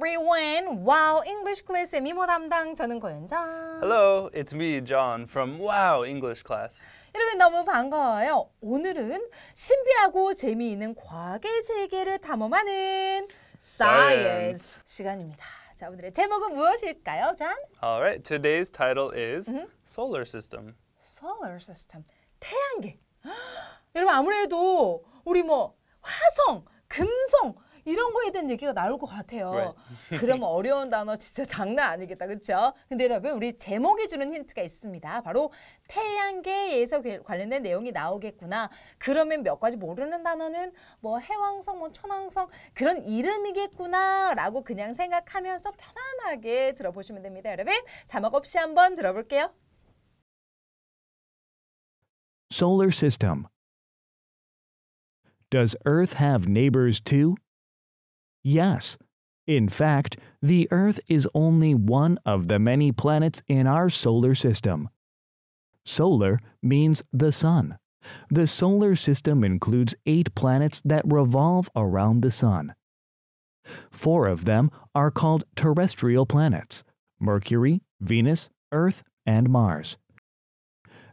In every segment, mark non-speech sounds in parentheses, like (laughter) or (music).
everyone. Wow English Class의 미모 담당 저는 고현정. Hello, it's me, John from Wow English Class. 여러분 너무 반가워요. 오늘은 신비하고 재미있는 과학의 세계를 탐험하는 Science, 시간입니다. 자, 오늘의 제목은 무엇일까요, John? Alright, today's title is Solar System. Solar System, 태양계. 여러분 아무래도 우리 뭐 화성, 금성 이런 거에 대한 얘기가 나올 것 같아요. Right. (laughs) 그럼 어려운 단어 진짜 장난 아니겠다. 그렇죠? 근데 여러분 우리 제목이 주는 힌트가 있습니다. 바로 태양계에서 관련된 내용이 나오겠구나. 그러면 몇 가지 모르는 단어는 뭐 해왕성, 뭐 천왕성 그런 이름이겠구나 라고 그냥 생각하면서 편안하게 들어보시면 됩니다. 여러분 자막 없이 한번 들어볼게요. Solar System Does Earth have neighbors too? Yes. In fact, the Earth is only one of the many planets in our solar system. Solar means the Sun. The solar system includes eight planets that revolve around the Sun. Four of them are called terrestrial planets Mercury, Venus, Earth, and Mars.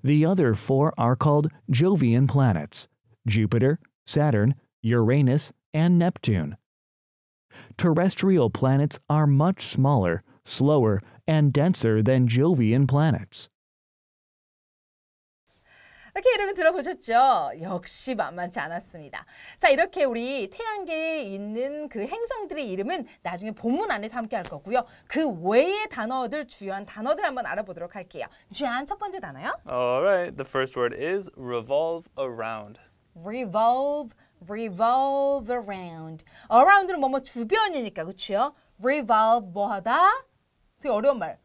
The other four are called Jovian planets Jupiter, Saturn, Uranus, and Neptune terrestrial planets are much smaller, slower, and denser than Jovian planets. Okay, 여러분 들어보셨죠? 역시 만만치 않았습니다. 자, 이렇게 우리 태양계에 있는 그 행성들의 이름은 나중에 본문 안에서 함께 할 거고요. 그 외의 단어들, 주요한 단어들 한번 알아보도록 할게요. 주한 첫 번째 단어요? Alright, the first word is revolve around. Revolve around. revolve around. around는 뭐뭐 주변이니까 그렇죠? revolve 뭐하다? 되게 어려운 말.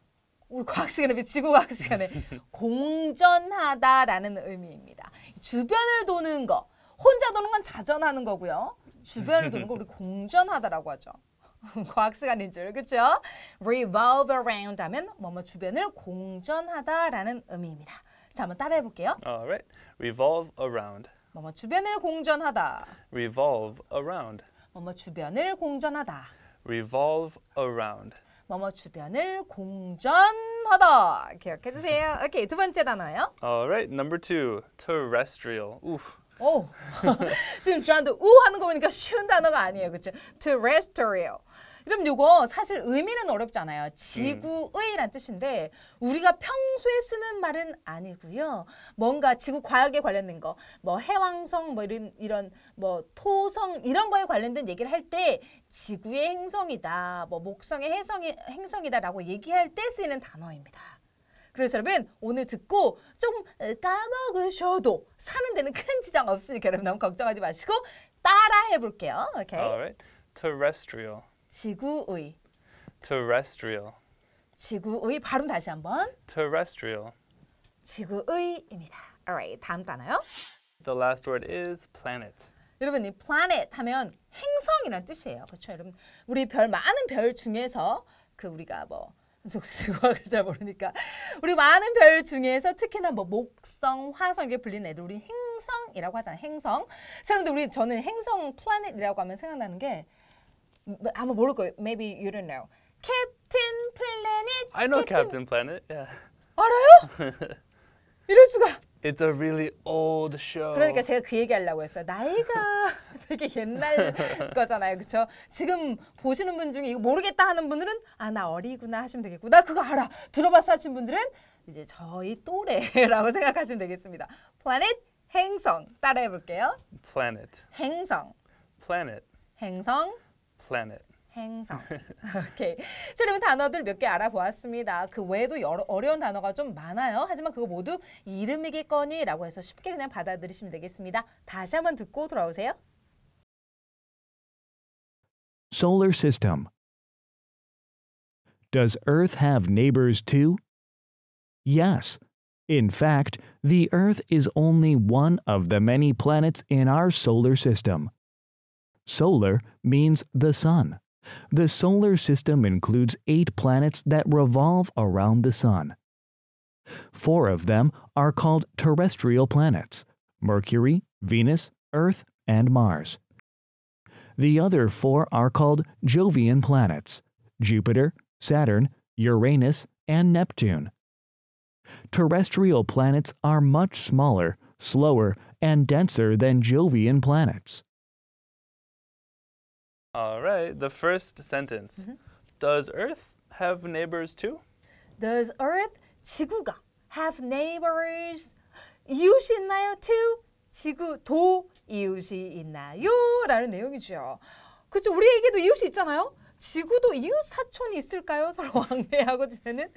우리 과학 시간에 지구 과학 시간에 (laughs) 공전하다라는 의미입니다. 주변을 도는 거. 혼자 도는 건 자전하는 거고요. 주변을 도는 거 우리 (laughs) 공전하다라고 하죠. (laughs) 과학 시간인 줄, 그렇죠? revolve around 하면 뭐뭐 주변을 공전하다라는 의미입니다. 자, 한번 따라해 볼게요. Alright, revolve around. 뭐뭐 주변을 공전하다. revolve around. 뭐뭐 주변을 공전하다. revolve around. 뭐뭐 주변을 공전하다. 기억해 주세요. 오케이, 두 번째 단어요. Alright, number two, terrestrial. 우. 오, (laughs) 지금 주한테 우 하는 거 보니까 쉬운 단어가 아니에요, 그렇죠? terrestrial. 그럼 요거 사실 의미는 어렵잖아요. 지구의란 뜻인데 우리가 평소에 쓰는 말은 아니고요. 뭔가 지구 과학에 관련된 거, 뭐 해왕성 뭐 이런 이런 뭐 토성 이런 거에 관련된 얘기를 할 때 지구의 행성이다. 뭐 목성의 행성이 행성이다라고 얘기할 때 쓰이는 단어입니다. 그래서 여러분 오늘 듣고 좀 까먹으셔도 사는 데는 큰 지장 없으니까 여러분 너무 걱정하지 마시고 따라 해볼게요. 오케이. Okay? a l right. Terrestrial. 지구의 terrestrial 지구의 발음 다시 한번 terrestrial 지구의입니다. Alright, 다음 단어요. The last word is planet. 여러분 이 planet 하면 행성이란 뜻이에요. 그렇죠? 여러분 우리 별 많은 별 중에서 그 우리가 뭐 속수학을 잘 모르니까 우리 많은 별 중에서 특히나 뭐 목성, 화성 이렇게 불리는 애들 우리 행성이라고 하잖아요. 행성. 그런데 우리 저는 행성 플라넷이라고 하면 생각나는 게 아마 모를 거예요. Maybe you don't know. Captain Planet. I know Captain, Captain Planet. Yeah. 알아요? (laughs) 이럴 수가. It's a really old show. 그러니까 제가 그 얘기하려고 했어요. 나이가 (laughs) 되게 옛날 (laughs) 거잖아요, 그렇죠? 지금 보시는 분 중에 이거 모르겠다 하는 분들은 아 나 어리구나 하시면 되겠고 나 그거 알아 들어봤어 하신 분들은 이제 저희 또래라고 생각하시면 되겠습니다. Planet 행성 따라해 볼게요. Planet 행성 Planet 행성 planet. 행성. (laughs) 오케이. 셀리는 단어들 몇 개 알아보았습니다. 그 외에도 여러 어려운 단어가 좀 많아요. 하지만 그거 모두 이름이겠거니 라고 해서 쉽게 그냥 받아들이시면 되겠습니다. 다시 한번 듣고 돌아오세요. Solar system. Does Earth have neighbors too? Yes. In fact, the Earth is only one of the many planets in our solar system solar means the sun. The solar system includes eight planets that revolve around the sun. Four of them are called terrestrial planets Mercury, Venus, Earth, and Mars. The other four are called Jovian planets Jupiter, Saturn, Uranus, and Neptune. Terrestrial planets are much smaller, slower, and denser than Jovian planets. All right, the first sentence. Mm -hmm. Does Earth have neighbors too? Does Earth, 지구가, have neighbors? 이웃이 있나요 too? 지구도 이웃이 있나요? 라는 내용이죠. 그렇죠. 우리에게도 이웃이 있잖아요. 지구도 이웃 사촌이 있을까요? 서로 왕래하고 지내는.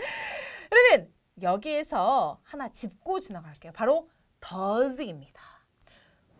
그러면 여기에서 하나 짚고 지나갈게요. 바로 does입니다.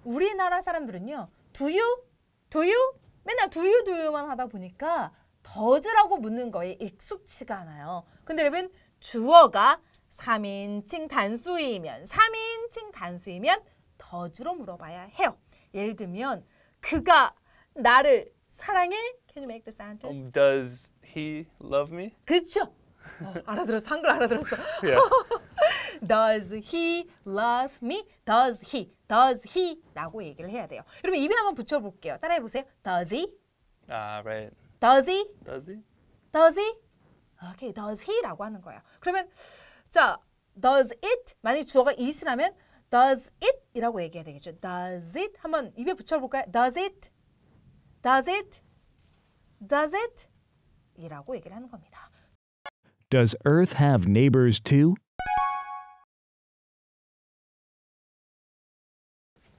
우리나라 사람들은요. do you, do you, 맨날 두유두유만 하다 보니까 더즈라고 묻는 거에 익숙치가 않아요. 근데 여러분 주어가 3인칭 단수이면 3인칭 단수이면 더즈로 물어봐야 해요. 예를 들면 그가 나를 사랑해? Can you make the sentence? Um, does he love me? 그쵸. 어, 알아들었어. 한글 알아들었어. (laughs) yeah. Does he love me? Does he? Does he? 라고 얘기를 해야 돼요. 여러분 입에 한번 붙여볼게요. 따라해보세요. Does he? 아, right. Does he? Does he? Does he? okay, does he라고 하는 거예요. 그러면 자, does it? 만약 주어가 i t 라면 does it이라고 얘기해야 되겠죠. Does it? 한번 입에 붙여볼까요? Does it? Does it? Does it? 이라고 얘기를 하는 겁니다. Does Earth have neighbors too?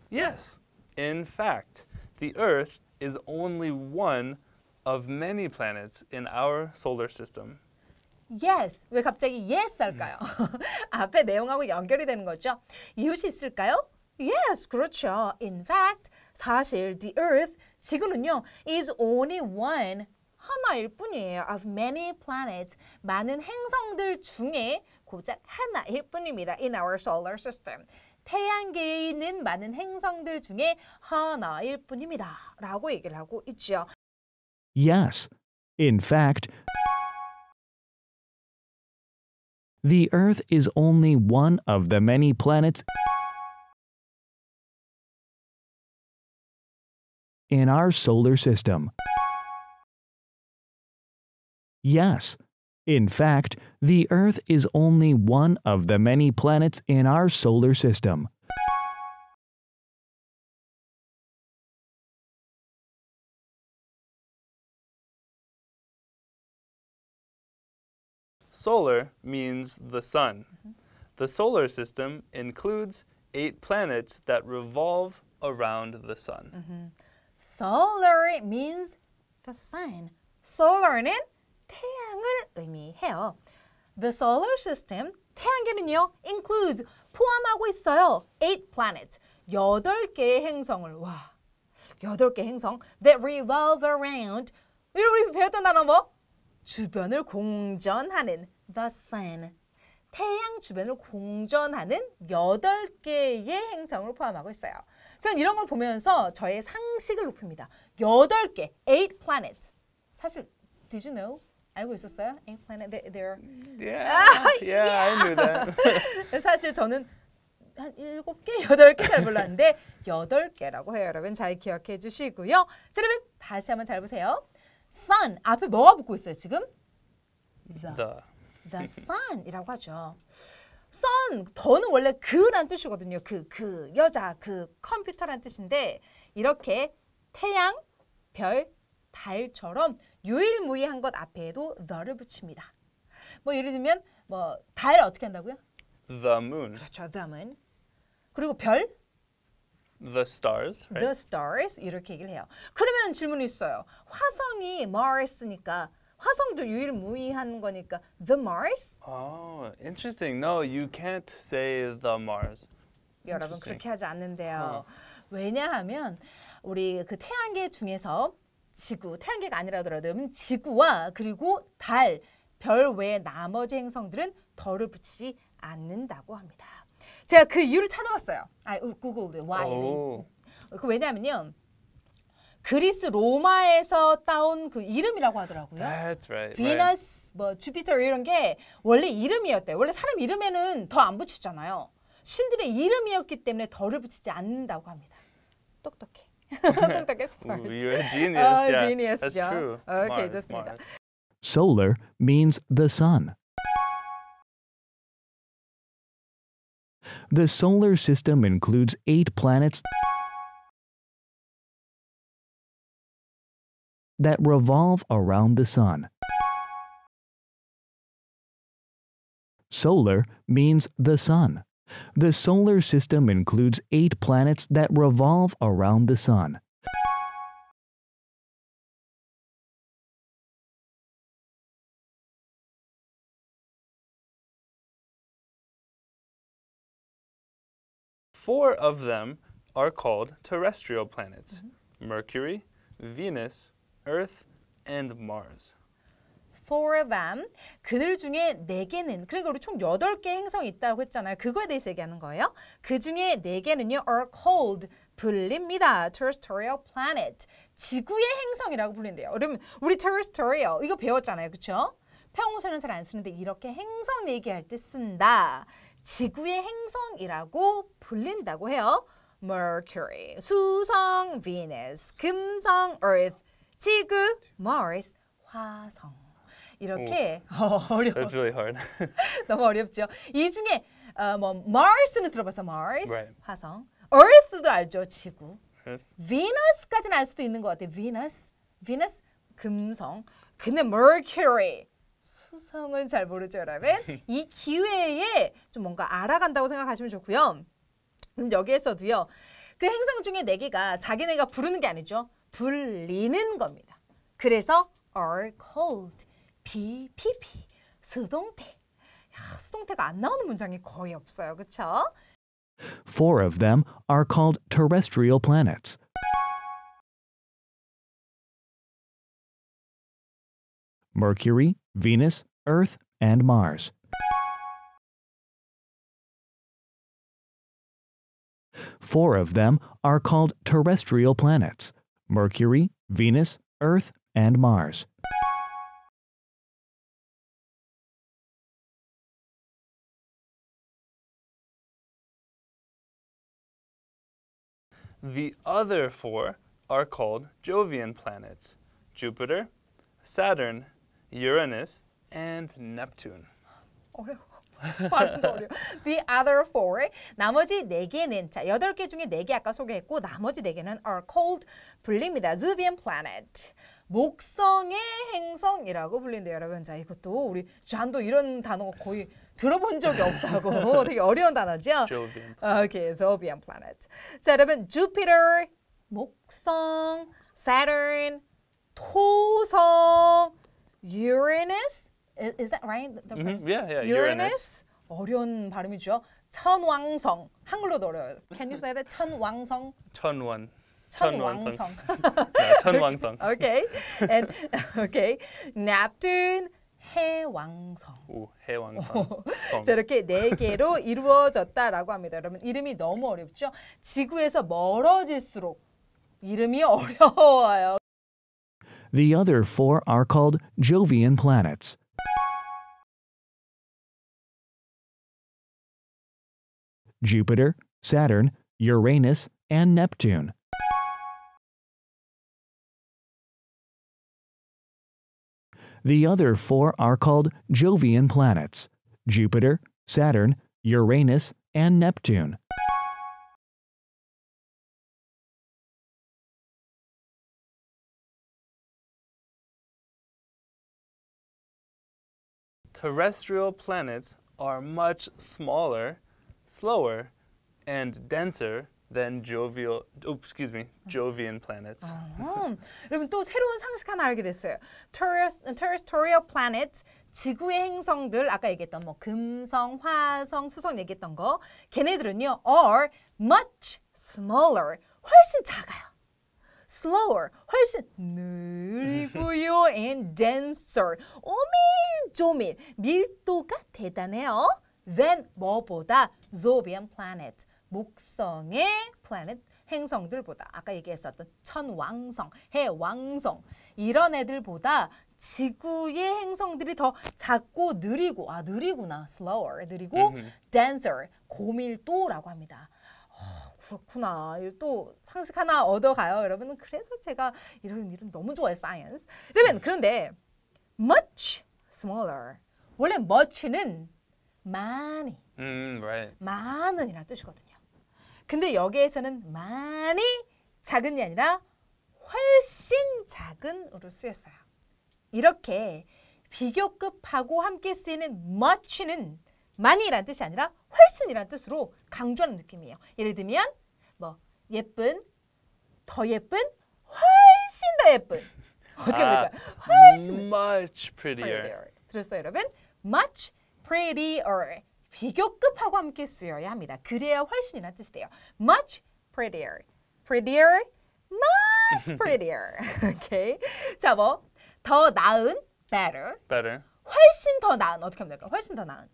Yes, in fact, the Earth is only one of many planets in our solar system. Yes. 왜 갑자기 yes 할까요? (laughs) 앞에 내용하고 연결이 되는 거죠. 이웃이 있을까요? Yes, 그렇죠. In fact, 사실 the earth 지구는요 is only one 하나일 뿐이에요. of many planets 많은 행성들 중에 고작 하나일 뿐입니다. in our solar system. 태양계에 있는 많은 행성들 중에 하나일 뿐입니다. 라고 얘기를 하고 있지요. Yes. In fact, the Earth is only one of the many planets in our solar system. Yes. In fact, the Earth is only one of the many planets in our solar system. Solar means the sun. The solar system includes eight planets that revolve around the sun. Mm -hmm. Solar means the sun. Solar, is 태양을 의미해요. The solar system, 태양계는요, includes, 포함하고 있어요. eight planets, 여덟 개의 행성을, 와, 여덟 개 행성 that revolve around, 우리 배웠던 단어 뭐? 주변을 공전하는 the sun, 태양 주변을 공전하는 여덟 개의 행성을 포함하고 있어요. 저는 이런 걸 보면서 저의 상식을 높입니다. 여덟 개, eight planets. 사실 did you know 알고 있었어요? e g g p l t h e y t h e r e Yeah. 아, yeah, yeah. I knew that. (laughs) 사실 저는 한 7개, 8개 잘 몰랐는데 8개라고 해요. 여러분 잘 기억해 주시고요. 자, 여러분 다시 한번 잘 보세요. sun 앞에 뭐가 붙고 있어요, 지금? the. the sun이라고 하죠. sun 더는 원래 그란 뜻이거든요. 그 그, 여자 그 컴퓨터란 뜻인데 이렇게 태양, 별, 달처럼 유일무이한 것 앞에도 the를 붙입니다. 뭐 예를 들면 뭐 달 어떻게 한다고요? The moon. 그렇죠. The moon. 그리고 별? The stars. Right? The stars 이렇게 얘기를 해요. 그러면 질문이 있어요. 화성이 Mars니까 화성도 유일무이한 거니까 the Mars? Oh, interesting. No, you can't say the Mars. 여러분 그렇게 하지 않는데요. Oh. 왜냐하면 우리 그 태양계 중에서 지구, 태양계가 아니라더라도 지구와 그리고 달, 별 외의 나머지 행성들은 덜을 붙이지 않는다고 합니다. 제가 그 이유를 찾아봤어요. 아, 구글 why? 그 왜냐면요. 그리스 로마에서 따온 그 이름이라고 하더라고요. That's right. 비너스, 네. 뭐 주피터 이런 게 원래 이름이었대요. 원래 사람 이름에는 더 안 붙이잖아요. 신들의 이름이었기 때문에 덜을 붙이지 않는다고 합니다. 똑똑해. (laughs) (laughs) you're a genius. (laughs) Oh, yeah, genius. That's yeah. true. Okay, Mars, just Mars. Solar means the sun. The solar system includes eight planets that revolve around the sun. Solar means the sun. The solar system includes eight planets that revolve around the Sun. Four of them are called terrestrial planets mm-hmm. Mercury, Venus, Earth, and Mars. for them. 그들 중에 4개는 그러니까 우리 총 8개 행성이 있다고 했잖아요. 그거에 대해서 얘기하는 거예요. 그 중에 4개는요. are called 불립니다. terrestrial planet. 지구의 행성이라고 불린대요. 그러면 우리 terrestrial 이거 배웠잖아요. 그렇죠? 평소에는 잘 안 쓰는데 이렇게 행성 얘기할 때 쓴다. 지구의 행성이라고 불린다고 해요. Mercury, 수성, Venus, 금성, Earth, 지구, Mars, 화성. 이렇게 (laughs) 어, 어려워. That's really hard. (laughs) 너무 어렵죠. 이 중에 어, 뭐 Mars는 들어봤어. Mars right. 화성. Earth도 알죠. 지구. Venus까지는 알 수도 있는 것 같아. Venus, Venus 금성. 근데 Mercury 수성은 잘 모르죠, 여러분. (laughs) 이 기회에 좀 뭔가 알아간다고 생각하시면 좋고요. 그럼 여기에서도요. 그 행성 중에 네 개가 자기네가 부르는 게 아니죠. 불리는 겁니다. 그래서 are cold. 수동태. 야, 수동태가 안 나오는 문장이 거의 없어요. 그렇죠? Four of them are called terrestrial planets. Mercury, Venus, Earth, and Mars. Four of them are called terrestrial planets Mercury, Venus, Earth, and Mars. The other four are called Jovian planets Jupiter, Saturn, Uranus, and Neptune. 어려워. (laughs) 어려워. The other four. 나머지 네 개는 자 여덟 개 중에 네 개 아까 소개했고 나머지 네 개는 are called 불립니다. Jovian planet. 목성의 행성이라고 불린대요, 여러분. 자, 이것도 우리 잔도 이런 단어 거의 들어본 적이 없다고 되게 어려운 단어죠. Jovian. Okay, Jovian planet. 자, 여러분, Jupiter, 목성, Saturn, 토성, Uranus. Is, is that right? The mm -hmm. Yeah, yeah. Uranus. Uranus. 어려운 발음이죠. 천왕성. 한글로도 어려워요. Can you say that? 천왕성. 천원. 천왕성. 천왕성. (laughs) okay. And okay. 납둔 해왕성. 오, 해왕성. 자, 이렇게 네 개로 이루어졌다라고 합니다. 여러분, 이름이 너무 어렵죠? 지구에서 멀어질수록 이름이 (laughs) 어려워요. The other four are called Jovian planets. Jupiter, Saturn, Uranus, and Neptune. The other four are called Jovian planets Jupiter, Saturn, Uranus, and Neptune. Terrestrial planets are much smaller, slower, and denser than jovial, oh, excuse me, Jovian planets. 어, 여러분 또 새로운 상식 하나 알게 됐어요. Terrestrial planets, 지구의 행성들 아까 얘기했던 뭐 금성, 화성, 수성 얘기했던 거 걔네들은요 are much smaller, 훨씬 작아요. slower, 훨씬 느리고요 and denser, 오밀조밀 밀도가 대단해요. than 뭐보다 Jovian planet. 목성의 플래닛 행성들보다 아까 얘기했었던 천왕성, 해왕성 이런 애들보다 지구의 행성들이 더 작고 느리고 아 느리구나 slower 느리고 음흠. denser 고밀도라고 합니다. 어, 그렇구나. 또 상식 하나 얻어가요. 여러분 그래서 제가 이런 이름 너무 좋아해요. science. 그러면 그런데 much smaller 원래 much는 많이 음, 음 right. 많은이라는 뜻이거든요. 근데 여기에서는 많이 작은이 아니라 훨씬 작은으로 쓰였어요. 이렇게 비교급하고 함께 쓰이는 much는 많이란 뜻이 아니라 훨씬이란 뜻으로 강조하는 느낌이에요. 예를 들면 뭐 예쁜, 더 예쁜, 훨씬 더 예쁜. (laughs) 어떻게 아, 볼까요? 훨씬 much prettier. prettier. 들었어요, 여러분? much prettier. 비교급하고 함께 쓰여야 합니다. 그래야 훨씬이라는 뜻이 돼요. Much prettier. Prettier. Much prettier. okay. 자, 뭐 더 나은 better. better. 훨씬 더 나은 어떻게 하면 될까? 훨씬 더 나은.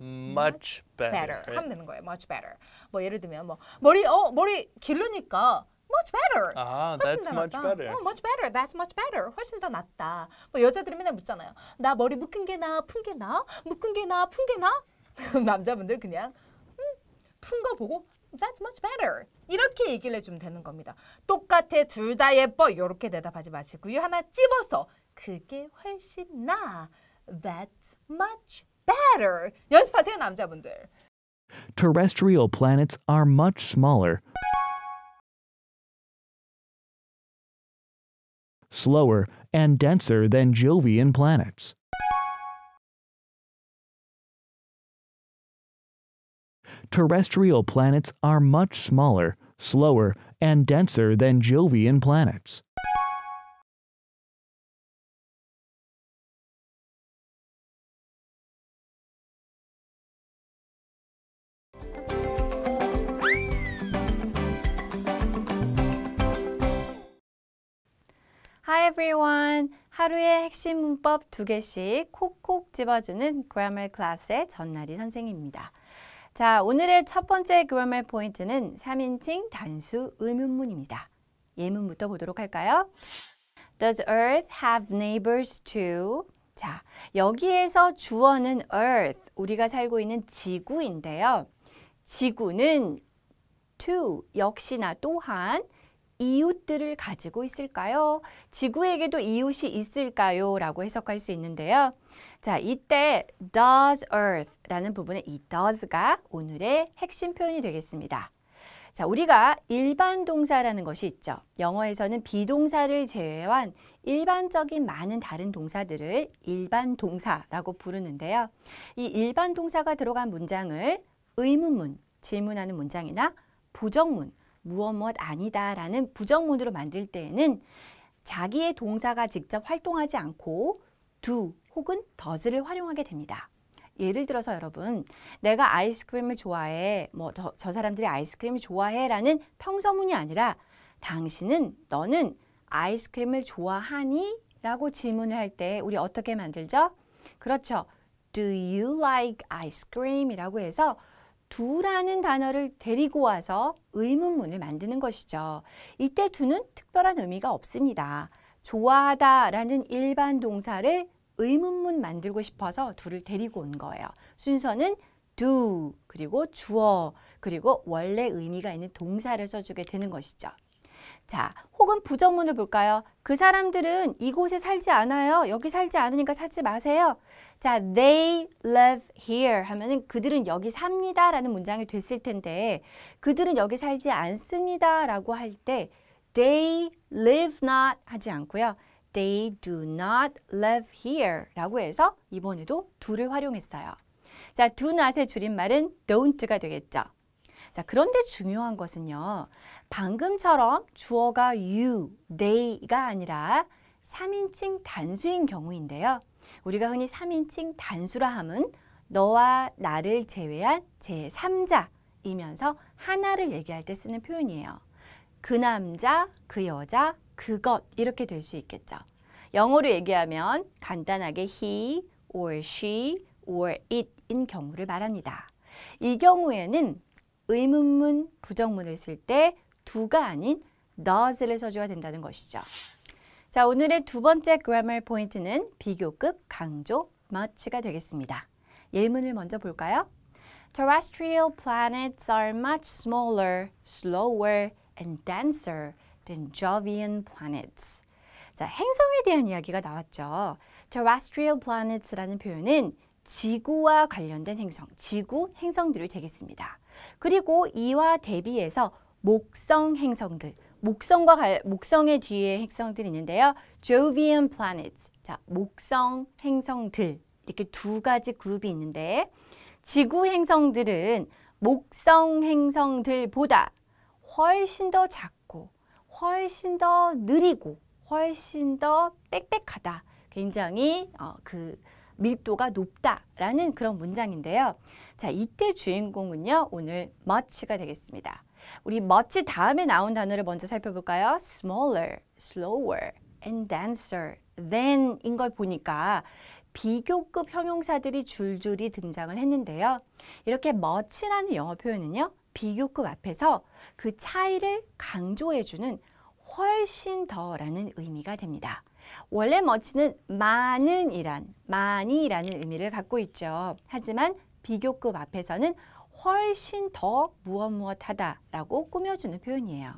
much better. better. 하면 되는 거예요. much better. 뭐 예를 들면 뭐 머리 어 머리 길르니까 much better. 아, 훨씬 that's 더 much 낫다. better. 어, much better. That's much better. 훨씬 더 낫다. 뭐 여자들이 맨날 묻잖아요. 나 머리 묶은 게 나, 푼게 나, 묶은 게 나, 푼게 나. 남자분들 그냥 음, 푼거 보고 That's much better. 이렇게 얘기를 해주면 되는 겁니다. 똑같아, 둘다 예뻐. 이렇게 대답하지 마시고요. 하나 찝어서 그게 훨씬 나. That's much better. 연습하세요, 남자분들. Terrestrial planets are much smaller. slower and denser than Jovian planets. terrestrial planets are much smaller, slower, and denser than Jovian planets. Hi everyone! 하루에 핵심 문법 두 개씩 콕콕 집어주는 Grammar Class의 전나리 선생입니다. 자, 오늘의 첫 번째 그라멜 포인트는 3인칭 단수 의문문입니다. 예문부터 보도록 할까요? Does Earth have neighbors too? 자, 여기에서 주어는 Earth, 우리가 살고 있는 지구인데요. 지구는 t o 역시나 또한 이웃들을 가지고 있을까요? 지구에게도 이웃이 있을까요? 라고 해석할 수 있는데요. 자, 이때 does earth라는 부분에 이 does가 오늘의 핵심 표현이 되겠습니다. 자, 우리가 일반 동사라는 것이 있죠. 영어에서는 비동사를 제외한 일반적인 많은 다른 동사들을 일반 동사라고 부르는데요. 이 일반 동사가 들어간 문장을 의문문, 질문하는 문장이나 부정문, 무엇 무엇 아니다라는 부정문으로 만들 때에는 자기의 동사가 직접 활동하지 않고 do 혹은 does를 활용하게 됩니다. 예를 들어서 여러분 내가 아이스크림을 좋아해 뭐저 저 사람들이 아이스크림을 좋아해 라는 평서문이 아니라 당신은 너는 아이스크림을 좋아하니? 라고 질문을 할 때 우리 어떻게 만들죠? 그렇죠. Do you like ice cream? 이라고 해서 두라는 단어를 데리고 와서 의문문을 만드는 것이죠. 이때 두는 특별한 의미가 없습니다. 좋아하다 라는 일반 동사를 의문문 만들고 싶어서 두를 데리고 온 거예요. 순서는 do 그리고 주어 그리고 원래 의미가 있는 동사를 써주게 되는 것이죠. 자, 혹은 부정문을 볼까요? 그 사람들은 이곳에 살지 않아요. 여기 살지 않으니까 찾지 마세요. 자, they live here 하면은 그들은 여기 삽니다 라는 문장이 됐을 텐데 그들은 여기 살지 않습니다 라고 할 때 they live not 하지 않고요. they do not live here 라고 해서 이번에도 둘을 활용했어요. 자, do not의 줄임말은 don't가 되겠죠. 자, 그런데 중요한 것은요. 방금처럼 주어가 you, they가 아니라 3인칭 단수인 경우인데요. 우리가 흔히 3인칭 단수라 함은 너와 나를 제외한 제3자이면서 하나를 얘기할 때 쓰는 표현이에요. 그 남자, 그 여자, 그것 이렇게 될 수 있겠죠. 영어로 얘기하면 간단하게 he or she or it인 경우를 말합니다. 이 경우에는 의문문, 부정문을 쓸 때 두가 아닌 does를 써줘야 된다는 것이죠. 자, 오늘의 두 번째 grammar 포인트는 비교급 강조 much가 되겠습니다. 예문을 먼저 볼까요? Terrestrial planets are much smaller, slower, and denser than Jovian planets. 자, 행성에 대한 이야기가 나왔죠. Terrestrial planets라는 표현은 지구와 관련된 행성, 지구 행성들이 되겠습니다. 그리고 이와 대비해서 목성 행성들, 목성과 갈, 목성의 뒤에 행성들이 있는데요. Jovian planets, 자 목성 행성들 이렇게 두 가지 그룹이 있는데 지구 행성들은 목성 행성들보다 훨씬 더 작고 훨씬 더 느리고 훨씬 더 빽빽하다. 굉장히 어, 그 밀도가 높다라는 그런 문장인데요. 자, 이때 주인공은요. 오늘 much가 되겠습니다. 우리 much 다음에 나온 단어를 먼저 살펴볼까요? smaller, slower, and denser, than인 걸 보니까 비교급 형용사들이 줄줄이 등장을 했는데요. 이렇게 much라는 영어 표현은요. 비교급 앞에서 그 차이를 강조해주는 훨씬 더라는 의미가 됩니다. 원래 머치는 많은 이란, 많이라는 의미를 갖고 있죠. 하지만 비교급 앞에서는 훨씬 더 무엇 무엇하다라고 꾸며주는 표현이에요.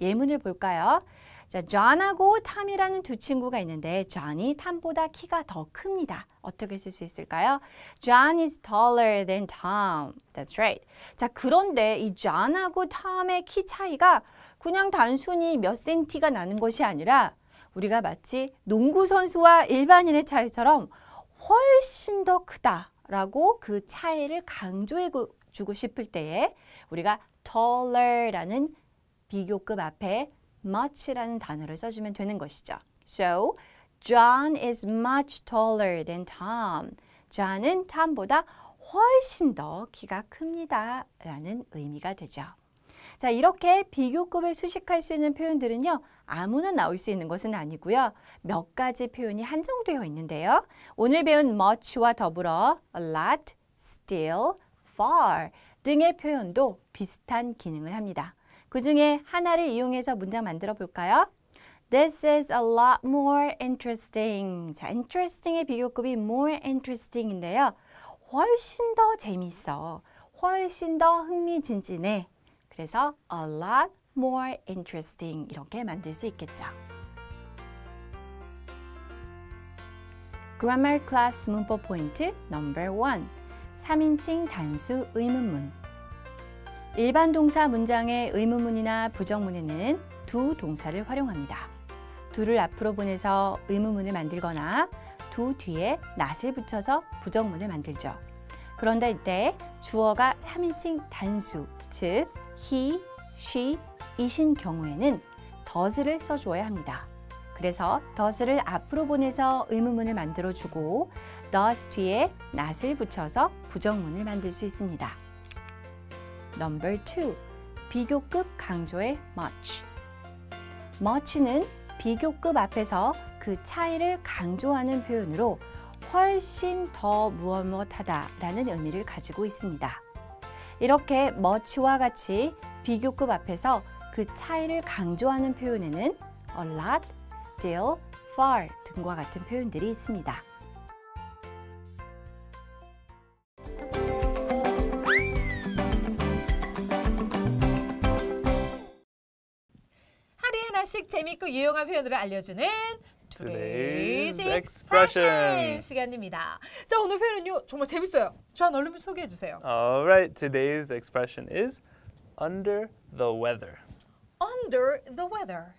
예문을 볼까요? 자, 존하고 탐이라는 두 친구가 있는데 존이 탐보다 키가 더 큽니다. 어떻게 쓸 수 있을까요? John is taller than Tom. That's right. 자, 그런데 이 존하고 탐의 키 차이가 그냥 단순히 몇 센티가 나는 것이 아니라 우리가 마치 농구 선수와 일반인의 차이처럼 훨씬 더 크다라고 그 차이를 강조해 주고 싶을 때에 우리가 taller라는 비교급 앞에 much라는 단어를 써주면 되는 것이죠. So, John is much taller than Tom. John은 Tom보다 훨씬 더 키가 큽니다. 라는 의미가 되죠. 자, 이렇게 비교급을 수식할 수 있는 표현들은요. 아무나 나올 수 있는 것은 아니고요. 몇 가지 표현이 한정되어 있는데요. 오늘 배운 much와 더불어 a lot, still, far 등의 표현도 비슷한 기능을 합니다. 그 중에 하나를 이용해서 문장 만들어 볼까요? This is a lot more interesting. 자, interesting의 비교급이 more interesting인데요. 훨씬 더 재밌어. 훨씬 더 흥미진진해. 그래서 a lot more interesting 이렇게 만들 수 있겠죠. Grammar Class 문법 포인트 넘버 1 3인칭 단수 의문문 일반 동사 문장의 의문문이나 부정문에는 두 동사를 활용합니다. 두를 앞으로 보내서 의문문을 만들거나 두 뒤에 낫을 붙여서 부정문을 만들죠. 그런데 이때 주어가 3인칭 단수, 즉 he, she, 이신 경우에는 does를 써줘야 합니다. 그래서 does를 앞으로 보내서 의문문을 만들어주고 does 뒤에 not을 붙여서 부정문을 만들 수 있습니다. Number 2. 비교급 강조의 much much는 비교급 앞에서 그 차이를 강조하는 표현으로 훨씬 더 무엇무엇하다 라는 의미를 가지고 있습니다. 이렇게 much와 같이 비교급 앞에서 그 차이를 강조하는 표현에는 a lot, still, far 등과 같은 표현들이 있습니다. 하루에 하나씩 재밌고 유용한 표현으로 알려주는 Today's Expression 시간입니다. 자 오늘 표현은요 정말 재밌어요. 주한 얼른 소개해 주세요. Alright, today's expression is under the weather. Under the weather.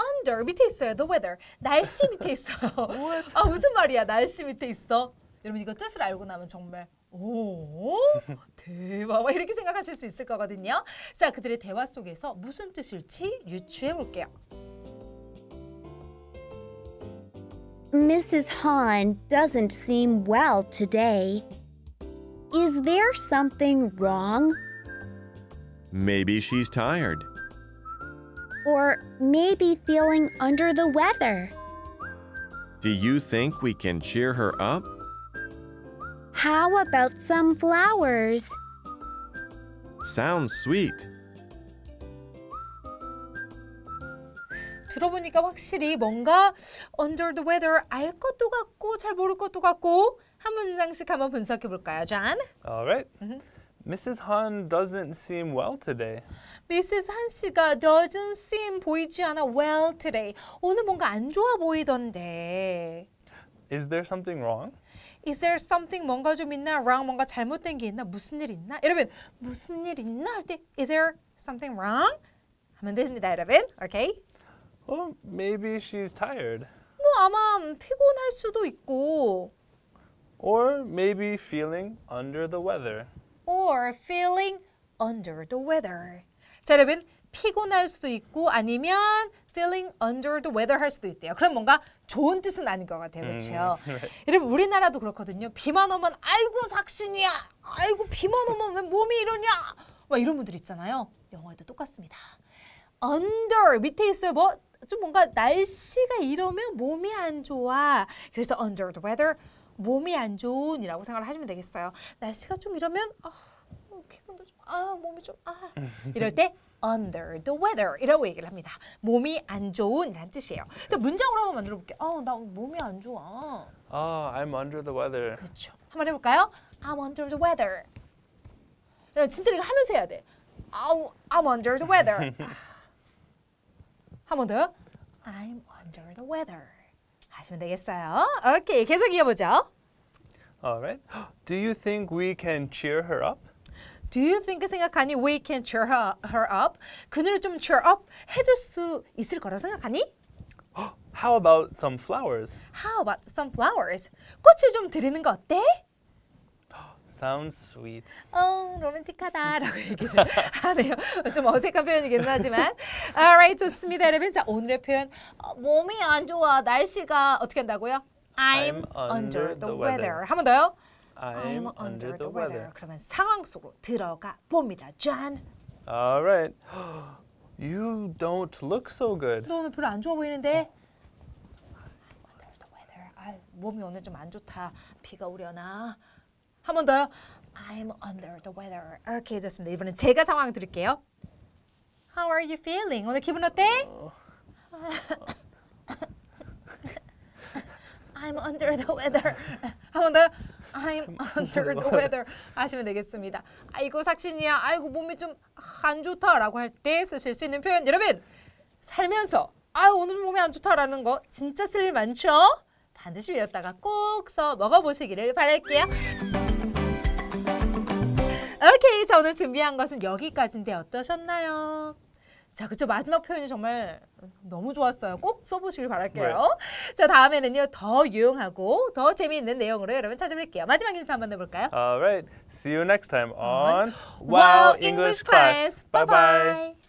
Under 밑에 있어요. The weather. 날씨 밑에 있어요. (laughs) 아 무슨 말이야? 날씨 밑에 있어. 여러분 이거 뜻을 알고 나면 정말 오 대박 이렇게 생각하실 수 있을 거거든요. 자 그들의 대화 속에서 무슨 뜻일지 유추해 볼게요. Mrs. Han doesn't seem well today. Is there something wrong? Maybe she's tired. Or maybe feeling under the weather. Do you think we can cheer her up? How about some flowers? Sounds sweet. 들어보니까 확실히 뭔가 under the weather 알 것도 같고 잘 모를 것도 같고 한 문장씩 한번 분석해 볼까요, John? All right. Mm -hmm. Mrs. Han doesn't seem well today. Mrs. Han 씨가 doesn't seem 보이지 않아 well today. 오늘 뭔가 안 좋아 보이던데. Is there something wrong? Is there something 뭔가 좀 있나? wrong 뭔가 잘못된 게 있나? 무슨 일 있나? 여러분 무슨 일 있나 할때 is there something wrong? 하면 됩니다 여러분. 오케이? Okay? Well, maybe she's tired. 뭐 아마 피곤할 수도 있고. Or maybe feeling under the weather. Or feeling under the weather. 자, 여러분 피곤할 수도 있고 아니면 feeling under the weather 할 수도 있대요. 그럼 뭔가 좋은 뜻은 아닌 것 같아요. 음, 그렇죠? 음, (laughs) 여러분 우리나라도 그렇거든요. 비만 오면 아이고 삭신이야. 아이고 비만 오면 왜 몸이 이러냐. 막 이런 분들 있잖아요. 영어에도 똑같습니다. under 밑에 있어요. 뭐좀 뭔가 날씨가 이러면 몸이 안 좋아. 그래서 under the weather 몸이 안 좋은이라고 생각을 하시면 되겠어요. 날씨가 좀 이러면 어, 기분도 좀아 몸이 좀아 이럴 때 under the weather 이라고 얘기를 합니다. 몸이 안 좋은 이란 뜻이에요. 자 문장으로 한번 만들어 볼게요. 어나 몸이 안 좋아. 아 oh, I'm under the weather. 그렇죠. 한번 해볼까요? I'm under the weather. 진짜 이거 하면서 해야 돼. I'm, I'm under the weather. (laughs) 아. 한번 더요. I'm under the weather. 하시면 되겠어요. 오케이, 계속 이어보죠. Alright. Do you think we can cheer her up? Do you think 생각하니 we can cheer her, her up? 그녀를 좀 cheer up 해줄 수 있을 거라고 생각하니? How about some flowers? How about some flowers? 꽃을 좀 드리는 거 어때? Sounds sweet. 어, 로맨틱하다라고 얘기를 하네요. 좀 어색한 표현이긴 하지만. Alright, 좋습니다, 여러분. 자, 오늘의 표현. 어, 몸이 안 좋아, 날씨가 어떻게 한다고요? I'm, I'm under, under the weather. weather. 한번 더요. I'm, I'm under, under the weather. weather. 그러면 상황 속으로 들어가 봅니다. John. Alright. You don't look so good. 너 오늘 별로 안 좋아 보이는데. 어. I'm under the weather. 아, 몸이 오늘 좀 안 좋다. 비가 오려나. 한번 더요. I'm under the weather. 이렇게 해습니다 이번엔 제가 상황 드릴게요. How are you feeling? 오늘 기분 어때? 어. I'm under the weather. 한번더 I'm under the weather 하시면 되겠습니다. 아이고 삭신이야. 아이고 몸이 좀 안 좋다라고 할 때 쓰실 수 있는 표현. 여러분 살면서 아 오늘 몸이 안 좋다라는 거 진짜 쓸 일 많죠? 반드시 외웠다가 꼭 써 먹어보시기를 바랄게요. 오케이, 자 오늘 준비한 것은 여기까지인데 어떠셨나요? 자, 그쵸. 마지막 표현이 정말 너무 좋았어요. 꼭 써보시길 바랄게요. 네. 자, 다음에는요. 더 유용하고 더 재미있는 내용으로 여러분 찾아뵐게요. 마지막 인사 한번 해볼까요? Alright. See you next time on Wow English Class. Bye bye.